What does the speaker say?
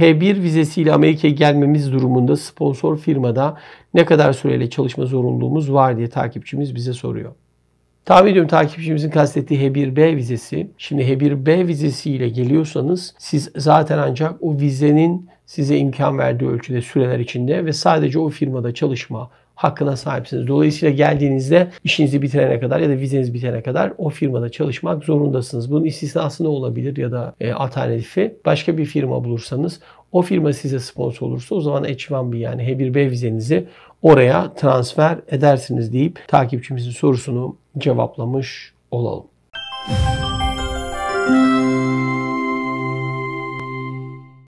H1 vizesiyle Amerika'ya gelmemiz durumunda sponsor firmada ne kadar süreyle çalışma zorunluluğumuz var diye takipçimiz bize soruyor. Tahmin ediyorum takipçimizin kastettiği H1B vizesi. Şimdi H1B vizesiyle geliyorsanız siz zaten ancak o vizenin size imkan verdiği ölçüde süreler içinde ve sadece o firmada çalışma, hakkına sahipsiniz. Dolayısıyla geldiğinizde işinizi bitirene kadar ya da vizeniz bitene kadar o firmada çalışmak zorundasınız. Bunun istisnası ne olabilir ya da e, alternatifi başka bir firma bulursanız o firma size sponsor olursa o zaman H1B yani H1B vizenizi oraya transfer edersiniz deyip takipçimizin sorusunu cevaplamış olalım. Müzik